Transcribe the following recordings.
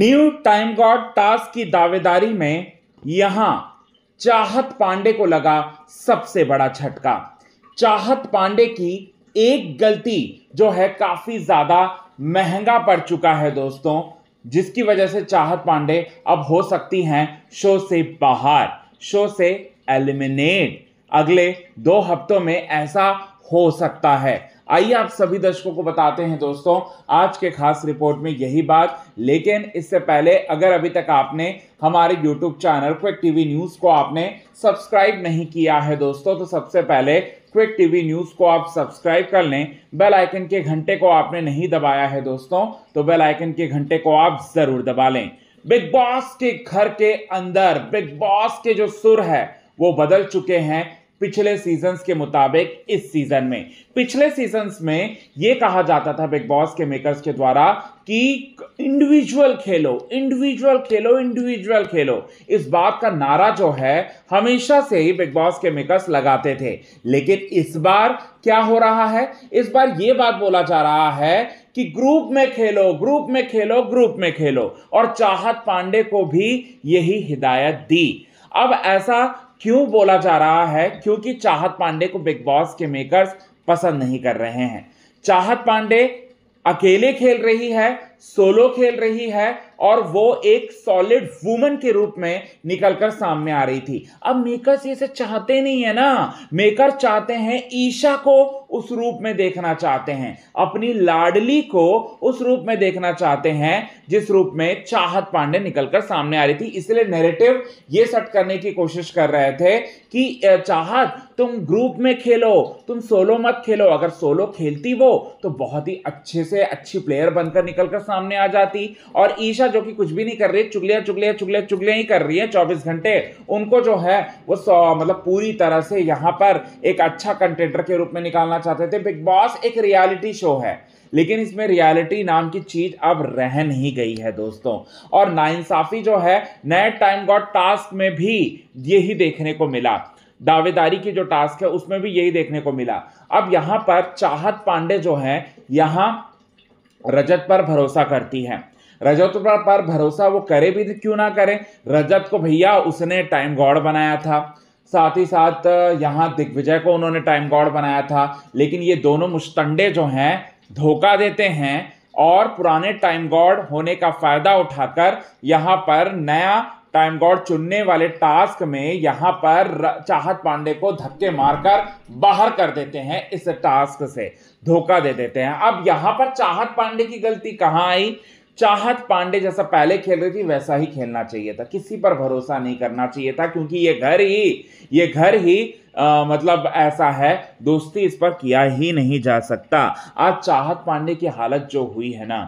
new time God task की दावेदारी में यहां चाहत पांडे को लगा सबसे बड़ा झटका चाहत पांडे की एक गलती जो है काफी ज्यादा महंगा पड़ चुका है दोस्तों जिसकी वजह से चाहत पांडे अब हो सकती हैं शो से बाहर शो से एलिमिनेट अगले दो हफ्तों में ऐसा हो सकता है आइए आप सभी दर्शकों को बताते हैं दोस्तों आज के खास रिपोर्ट में यही बात लेकिन इससे पहले अगर अभी तक आपने हमारे YouTube channel quick TV news को आपने सब्सक्राइब नहीं किया है दोस्तों तो सबसे पहले क्विक टीवी न्यूज़ को आप सब्सक्राइब कर लें बेल आइकन के घंटे को आपने नहीं दबाया है दोस्तों तो बेल आइकन के घंटे को आप ज़रूर दबा लें बिग बॉस के घर के अंदर बिग बॉस के जो सुर है वो बदल चुके हैं पिछले सीजन के मुताबिक इस सीजन में पिछले सीजन में ये कहा जाता था बिग बॉस के मेकर्स के द्वारा कि इंडिविजुअल खेलो इंडिविजुअल खेलो इंडिविजुअल खेलो इस बात का नारा जो है हमेशा से ही बिग बॉस के मेकर्स लगाते थे लेकिन इस बार क्या हो रहा है इस बार ये बात बोला जा रहा है कि ग्रुप में खेलो ग्रुप में खेलो ग्रुप में खेलो और चाहत पांडे को भी यही हिदायत दी अब ऐसा क्यों बोला जा रहा है क्योंकि चाहत पांडे को बिग बॉस के मेकर्स पसंद नहीं कर रहे हैं चाहत पांडे अकेले खेल रही है सोलो खेल रही है और वो एक सॉलिड वुमन के रूप में निकलकर सामने आ रही थी अब मेकर्स ये से चाहते नहीं है ना मेकर चाहते हैं ईशा को उस रूप में देखना चाहते हैं अपनी लाडली को उस रूप में देखना चाहते हैं जिस रूप में चाहत पांडे निकलकर सामने आ रही थी इसलिए नैरेटिव ये सेट करने की कोशिश कर रहे थे कि चाहत तुम ग्रुप में खेलो तुम सोलो मत खेलो अगर सोलो खेलती वो तो बहुत ही अच्छे से अच्छी प्लेयर बनकर निकलकर सामने आ जाती और ईशा जो कि कुछ भी नहीं कर रही चुगलिया चुगलिया चुगलिया चुगलिया ही कर रही है चौबीस घंटे उनको जो है वो मतलब पूरी तरह से यहाँ पर एक अच्छा कंटेंटर के रूप में निकालना चाहते थे बिग बॉस एक रियालिटी शो है लेकिन इसमें रियलिटी नाम की चीज अब रह नहीं गई है दोस्तों और नाइंसाफी जो है नए टाइम गॉड टास्क में भी यही देखने को मिला दावेदारी की जो टास्क है उसमें भी यही देखने को मिला अब यहां पर चाहत पांडे जो है यहां रजत पर भरोसा करती है रजत पर भरोसा वो करे भी तो क्यों ना करें रजत को भैया उसने टाइम गॉड बनाया था साथ ही साथ यहाँ दिग्विजय को उन्होंने टाइम गॉड बनाया था लेकिन ये दोनों मुश्तंडे जो हैं धोखा देते हैं और पुराने टाइम गॉड होने का फ़ायदा उठाकर यहाँ पर नया टाइम गॉड चुनने वाले टास्क में यहां पर चाहत पांडे को धक्के मारकर बाहर कर देते हैं इस टास्क से धोखा दे देते हैं अब यहां पर चाहत पांडे की गलती कहां आई चाहत पांडे जैसा पहले खेल रही थी वैसा ही खेलना चाहिए था किसी पर भरोसा नहीं करना चाहिए था क्योंकि ये घर ही ये घर ही आ, मतलब ऐसा है दोस्ती इस पर किया ही नहीं जा सकता आज चाहत पांडे की हालत जो हुई है ना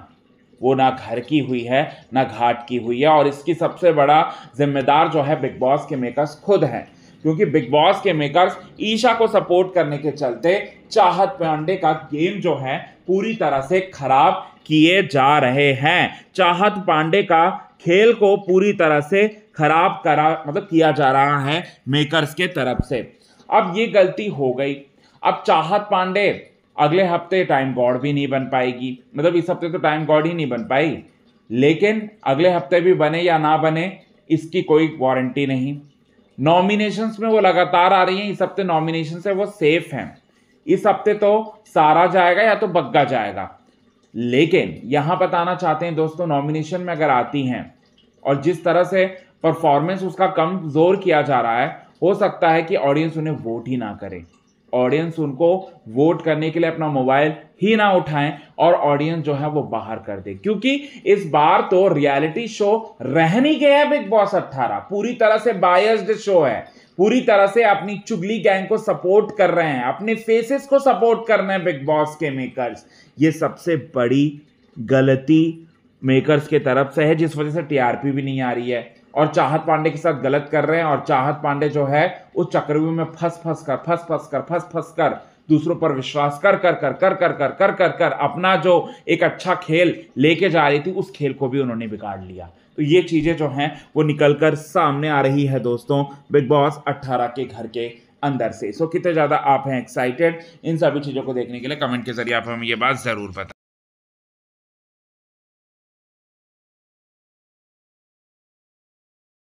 वो ना घर की हुई है ना घाट की हुई है और इसकी सबसे बड़ा जिम्मेदार जो है बिग बॉस के मेकर्स खुद हैं क्योंकि बिग बॉस के मेकर्स ईशा को सपोर्ट करने के चलते चाहत पांडे का गेम जो है पूरी तरह से खराब किए जा रहे हैं चाहत पांडे का खेल को पूरी तरह से खराब करा मतलब किया जा रहा है मेकर्स के तरफ से अब ये गलती हो गई अब चाहत पांडे अगले हफ्ते टाइम गॉड भी नहीं बन पाएगी मतलब इस हफ्ते तो टाइम गॉड ही नहीं बन पाई लेकिन अगले हफ्ते भी बने या ना बने इसकी कोई वारंटी नहीं नॉमिनेशंस में वो लगातार आ रही हैं इस हफ्ते नॉमिनेशन से वो सेफ हैं इस हफ्ते तो सारा जाएगा या तो बग्गा जाएगा लेकिन यहाँ बताना चाहते हैं दोस्तों नॉमिनेशन में अगर आती हैं और जिस तरह से परफॉर्मेंस उसका कमज़ोर किया जा रहा है हो सकता है कि ऑडियंस उन्हें वोट ही ना करे ऑडियंस उनको वोट करने के लिए अपना मोबाइल ही ना उठाएं और ऑडियंस जो है वो बाहर कर दे क्योंकि इस बार तो रियलिटी शो नहीं गया है बिग बॉस अट्ठारह पूरी तरह से बायस्ड शो है पूरी तरह से अपनी चुगली गैंग को सपोर्ट कर रहे हैं अपने फेसेस को सपोर्ट कर रहे हैं बिग बॉस के मेकर्स ये सबसे बड़ी गलती मेकर्स के तरफ से है जिस वजह से टीआरपी भी नहीं आ रही है और चाहत पांडे के साथ गलत कर रहे हैं और चाहत पांडे जो है उस चक्रव्यूह में फंस फंस कर फंस फंस कर फंस फंस कर दूसरों पर विश्वास कर कर कर कर कर कर कर कर कर अपना जो एक अच्छा खेल लेके जा रही थी उस खेल को भी उन्होंने बिगाड़ लिया तो ये चीज़ें जो हैं वो निकल कर सामने आ रही है दोस्तों बिग बॉस 18 के घर के अंदर से सो कितने ज़्यादा आप हैं एक्साइटेड इन सभी चीज़ों को देखने के लिए कमेंट के जरिए आप हमें ये बात ज़रूर बताएं